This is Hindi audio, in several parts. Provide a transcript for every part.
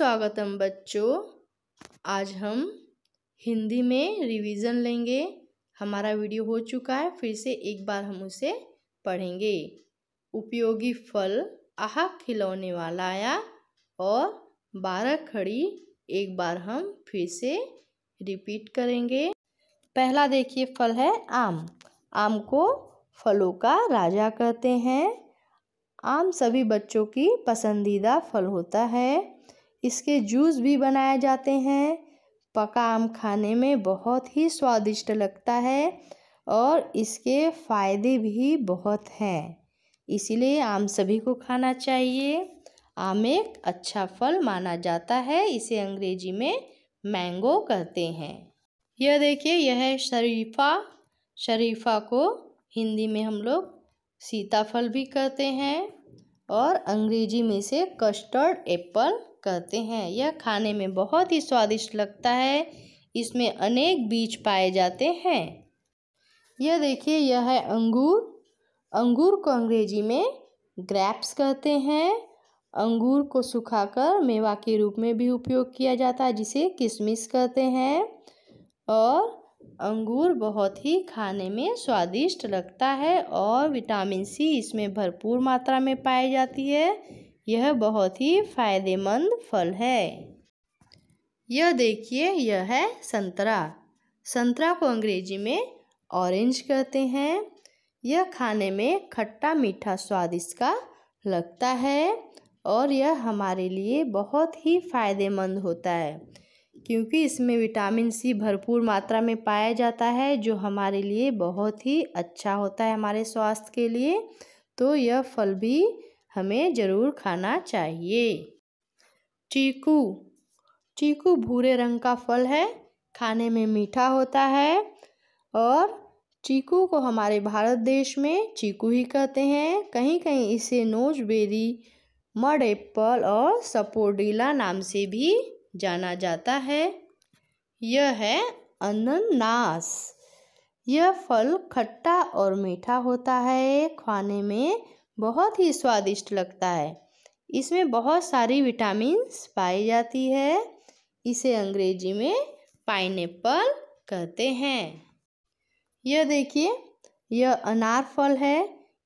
स्वागतम बच्चों आज हम हिंदी में रिवीजन लेंगे हमारा वीडियो हो चुका है फिर से एक बार हम उसे पढ़ेंगे उपयोगी फल आह खिलौने वाला आया और बारह खड़ी एक बार हम फिर से रिपीट करेंगे पहला देखिए फल है आम आम को फलों का राजा कहते हैं आम सभी बच्चों की पसंदीदा फल होता है इसके जूस भी बनाए जाते हैं पका आम खाने में बहुत ही स्वादिष्ट लगता है और इसके फ़ायदे भी बहुत हैं इसलिए आम सभी को खाना चाहिए आम एक अच्छा फल माना जाता है इसे अंग्रेजी में मैंगो कहते हैं यह देखिए यह है शरीफा शरीफा को हिंदी में हम लोग सीताफल भी कहते हैं और अंग्रेजी में से कस्टर्ड एप्पल कहते हैं यह खाने में बहुत ही स्वादिष्ट लगता है इसमें अनेक बीज पाए जाते हैं यह देखिए यह है अंगूर अंगूर को अंग्रेजी में ग्रैप्स कहते हैं अंगूर को सुखाकर मेवा के रूप में भी उपयोग किया जाता है जिसे किशमिश कहते हैं और अंगूर बहुत ही खाने में स्वादिष्ट लगता है और विटामिन सी इसमें भरपूर मात्रा में पाई जाती है यह बहुत ही फायदेमंद फल है यह देखिए यह है संतरा संतरा को अंग्रेजी में ऑरेंज कहते हैं यह खाने में खट्टा मीठा स्वाद इसका लगता है और यह हमारे लिए बहुत ही फ़ायदेमंद होता है क्योंकि इसमें विटामिन सी भरपूर मात्रा में पाया जाता है जो हमारे लिए बहुत ही अच्छा होता है हमारे स्वास्थ्य के लिए तो यह फल भी हमें ज़रूर खाना चाहिए चीकू चीकू भूरे रंग का फल है खाने में मीठा होता है और चीकू को हमारे भारत देश में चीकू ही कहते हैं कहीं कहीं इसे नोजबेरी मड एप्पल और सपोडीला नाम से भी जाना जाता है यह है अनन्नास यह फल खट्टा और मीठा होता है खाने में बहुत ही स्वादिष्ट लगता है इसमें बहुत सारी विटामिन्स पाई जाती है इसे अंग्रेजी में पाइनएप्पल कहते हैं यह देखिए यह अनार फल है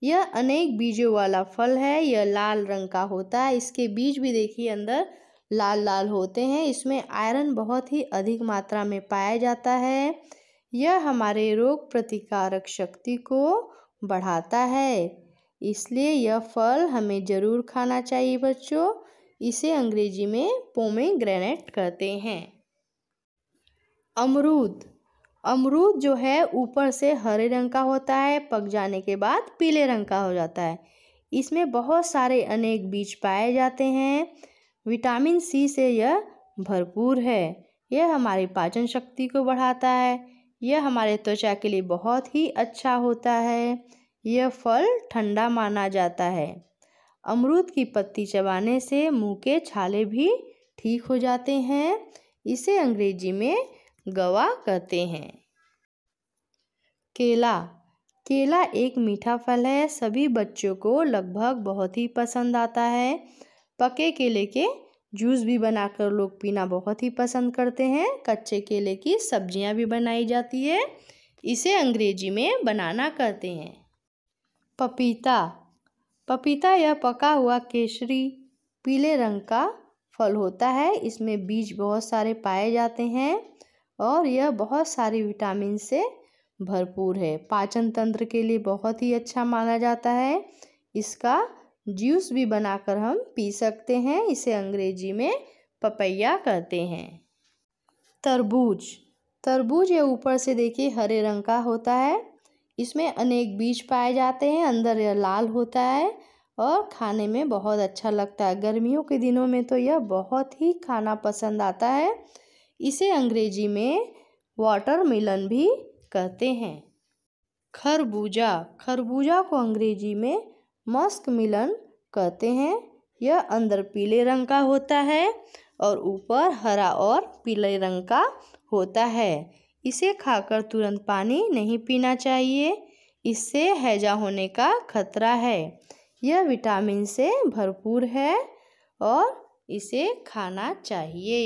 यह अनेक बीजों वाला फल है यह लाल रंग का होता है इसके बीज भी देखिए अंदर लाल लाल होते हैं इसमें आयरन बहुत ही अधिक मात्रा में पाया जाता है यह हमारे रोग प्रतिकारक शक्ति को बढ़ाता है इसलिए यह फल हमें ज़रूर खाना चाहिए बच्चों इसे अंग्रेजी में पोमेग्रेनेट कहते हैं अमरूद अमरूद जो है ऊपर से हरे रंग का होता है पक जाने के बाद पीले रंग का हो जाता है इसमें बहुत सारे अनेक बीज पाए जाते हैं विटामिन सी से यह भरपूर है यह हमारी पाचन शक्ति को बढ़ाता है यह हमारे त्वचा के लिए बहुत ही अच्छा होता है यह फल ठंडा माना जाता है अमरूद की पत्ती चबाने से मुंह के छाले भी ठीक हो जाते हैं इसे अंग्रेजी में गवा कहते हैं केला केला एक मीठा फल है सभी बच्चों को लगभग बहुत ही पसंद आता है पके केले के जूस भी बनाकर लोग पीना बहुत ही पसंद करते हैं कच्चे केले की सब्जियां भी बनाई जाती है इसे अंग्रेजी में बनाना कहते हैं पपीता पपीता यह पका हुआ केसरी पीले रंग का फल होता है इसमें बीज बहुत सारे पाए जाते हैं और यह बहुत सारी विटामिन से भरपूर है पाचन तंत्र के लिए बहुत ही अच्छा माना जाता है इसका जूस भी बनाकर हम पी सकते हैं इसे अंग्रेजी में पपैया कहते हैं तरबूज तरबूज ये ऊपर से देखिए हरे रंग का होता है इसमें अनेक बीज पाए जाते हैं अंदर यह लाल होता है और खाने में बहुत अच्छा लगता है गर्मियों के दिनों में तो यह बहुत ही खाना पसंद आता है इसे अंग्रेजी में वाटर मिलन भी कहते हैं खरबूजा खरबूजा को अंग्रेजी में मस्क मिलन कहते हैं यह अंदर पीले रंग का होता है और ऊपर हरा और पीले रंग का होता है इसे खाकर तुरंत पानी नहीं पीना चाहिए इससे हैजा होने का खतरा है यह विटामिन से भरपूर है और इसे खाना चाहिए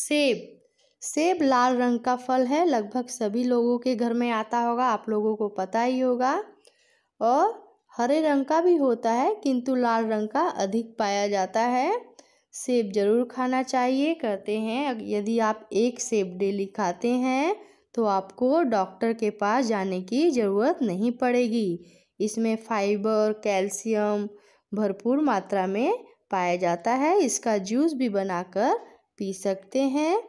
सेब सेब लाल रंग का फल है लगभग सभी लोगों के घर में आता होगा आप लोगों को पता ही होगा और हरे रंग का भी होता है किंतु लाल रंग का अधिक पाया जाता है सेब ज़रूर खाना चाहिए कहते हैं यदि आप एक सेब डेली खाते हैं तो आपको डॉक्टर के पास जाने की ज़रूरत नहीं पड़ेगी इसमें फाइबर कैल्शियम भरपूर मात्रा में पाया जाता है इसका जूस भी बनाकर पी सकते हैं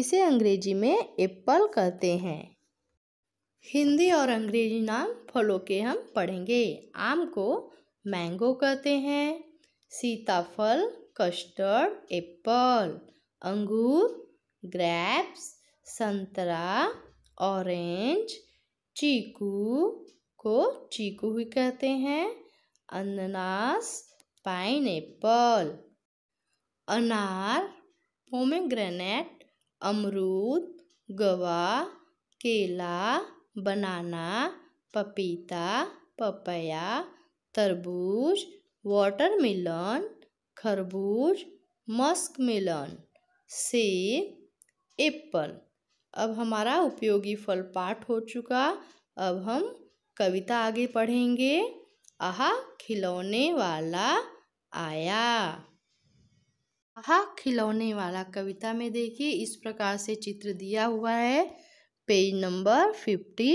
इसे अंग्रेजी में एप्पल कहते हैं हिंदी और अंग्रेजी नाम फलों के हम पढ़ेंगे आम को मैंगो कहते हैं सीताफल कस्टर्ड एप्पल अंगूर ग्रैप्स संतरा ऑरेंज चीकू को चीकू भी कहते हैं अनानास पाइन एप्पल अनार पोमेग्रेनेट अमरूद गवा केला बनाना पपीता पपया तरबूज वाटरमेलन खरबूज मस्क मिलन सेब एप्पल अब हमारा उपयोगी फल पाठ हो चुका अब हम कविता आगे पढ़ेंगे आहा खिलौने वाला आया आहा खिलौने वाला कविता में देखिए इस प्रकार से चित्र दिया हुआ है पेज नंबर फिफ्टी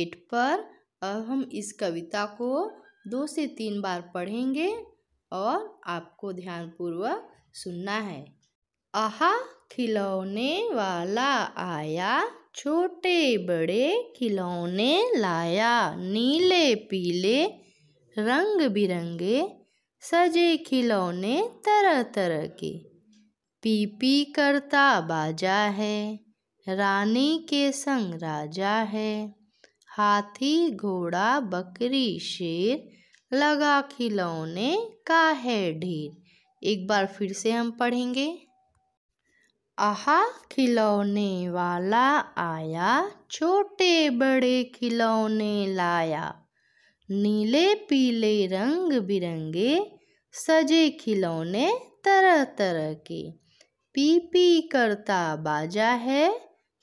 एट पर अब हम इस कविता को दो से तीन बार पढ़ेंगे और आपको ध्यानपूर्वक सुनना है आहा खिलौने वाला आया छोटे बड़े खिलौने लाया नीले पीले रंग बिरंगे सजे खिलौने तरह तरह के पीपी करता बाजा है रानी के संग राजा है हाथी घोड़ा बकरी शेर लगा खिलौने का है ढेर एक बार फिर से हम पढ़ेंगे आहा खिलौने वाला आया छोटे बड़े खिलौने लाया नीले पीले रंग बिरंगे सजे खिलौने तरह तरह के पी पी करता बाजा है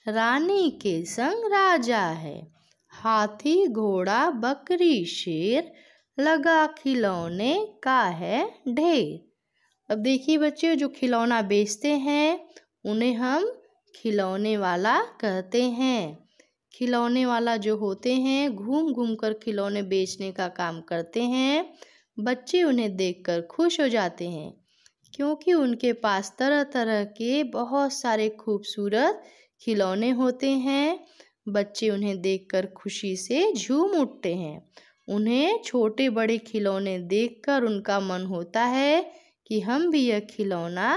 रानी के संग राजा है हाथी घोड़ा बकरी शेर लगा खिलौने का है ढेर अब देखिए बच्चे जो खिलौना बेचते हैं उन्हें हम खिलौने वाला कहते हैं खिलौने वाला जो होते हैं घूम घूम कर खिलौने बेचने का काम करते हैं बच्चे उन्हें देखकर खुश हो जाते हैं क्योंकि उनके पास तरह तरह के बहुत सारे खूबसूरत खिलौने होते हैं बच्चे उन्हें देखकर खुशी से झूम उठते हैं उन्हें छोटे बड़े खिलौने देखकर उनका मन होता है कि हम भी यह खिलौना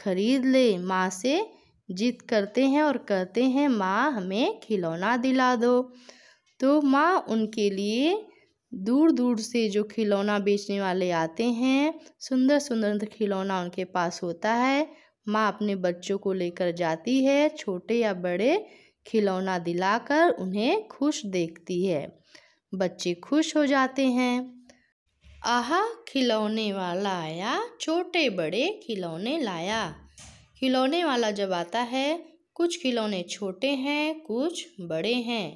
खरीद लें माँ से जिद करते हैं और कहते हैं माँ हमें खिलौना दिला दो तो माँ उनके लिए दूर दूर से जो खिलौना बेचने वाले आते हैं सुंदर सुंदर खिलौना उनके पास होता है माँ अपने बच्चों को लेकर जाती है छोटे या बड़े खिलौना दिलाकर उन्हें खुश देखती है बच्चे खुश हो जाते हैं आहा खिलौने वाला आया छोटे बड़े खिलौने लाया खिलौने वाला जब आता है कुछ खिलौने छोटे हैं कुछ बड़े हैं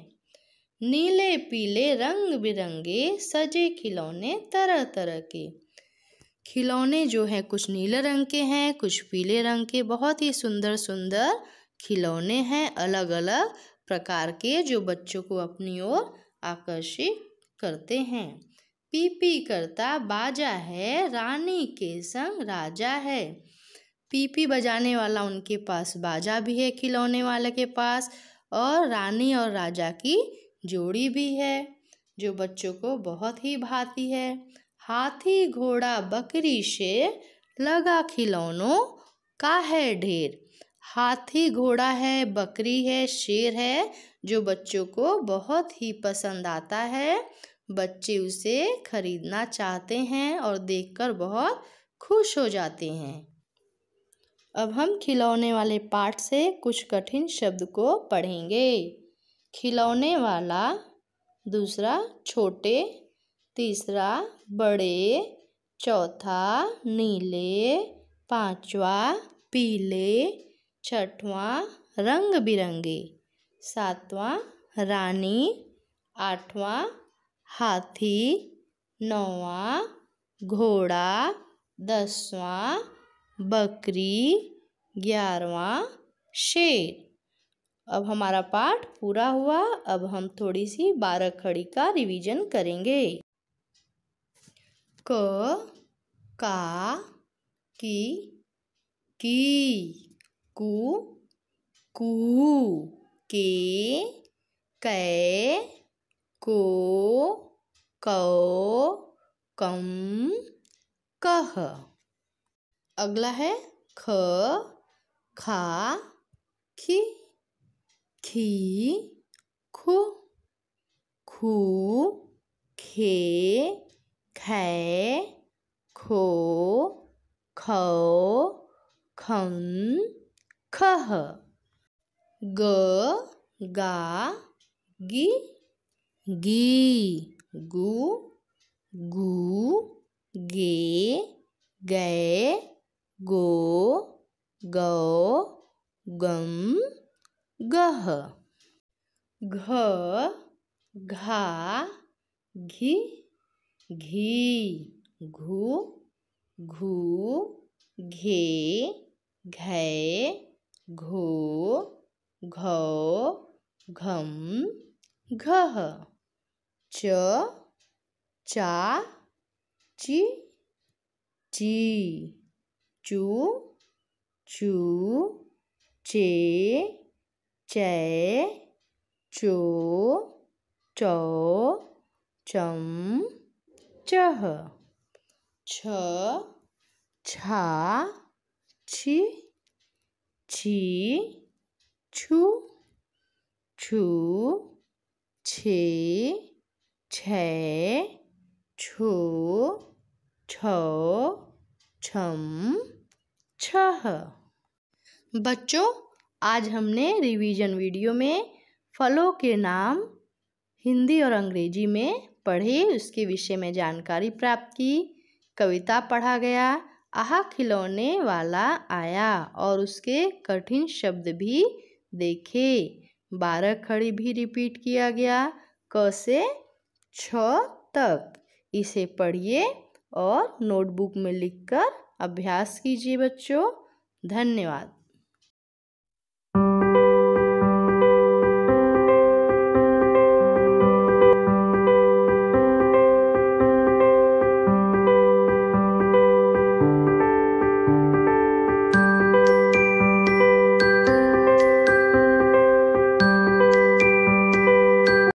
नीले पीले रंग बिरंगे सजे खिलौने तरह तरह के खिलौने जो हैं कुछ नीले रंग के हैं कुछ पीले रंग के बहुत ही सुंदर सुंदर खिलौने हैं अलग अलग प्रकार के जो बच्चों को अपनी ओर आकर्षित करते हैं पीपी करता बाजा है रानी के संग राजा है पीपी बजाने वाला उनके पास बाजा भी है खिलौने वाले के पास और रानी और राजा की जोड़ी भी है जो बच्चों को बहुत ही भाती है हाथी घोड़ा बकरी शेर लगा खिलौनों का है ढेर हाथी घोड़ा है बकरी है शेर है जो बच्चों को बहुत ही पसंद आता है बच्चे उसे खरीदना चाहते हैं और देखकर बहुत खुश हो जाते हैं अब हम खिलौने वाले पाठ से कुछ कठिन शब्द को पढ़ेंगे खिलौने वाला दूसरा छोटे तीसरा बड़े चौथा नीले पांचवा पीले छठवां रंग बिरंगे सातवां रानी आठवां हाथी नौवां घोड़ा दसवां बकरी ग्यारहवां शेर अब हमारा पाठ पूरा हुआ अब हम थोड़ी सी बारह खड़ी का रिवीजन करेंगे क का की की कु कु के कै को कौ कम कह अगला है ख खा खि खी खु खु खे खै खो खौ खन ख ग गा गी गी गु गु गे गए गो गो गम गह घ घा घी घी घु घू घे घय घो घौ घम घः च चा चि ची चू चू चे चे चो चौ चम चह छ छा छि छी छू छू छे छै छो छो छम छह बच्चों आज हमने रिवीजन वीडियो में फलों के नाम हिंदी और अंग्रेजी में पढ़े उसके विषय में जानकारी प्राप्त की कविता पढ़ा गया आह खिलौने वाला आया और उसके कठिन शब्द भी देखे बारह खड़ी भी रिपीट किया गया क से छ तक इसे पढ़िए और नोटबुक में लिखकर अभ्यास कीजिए बच्चों धन्यवाद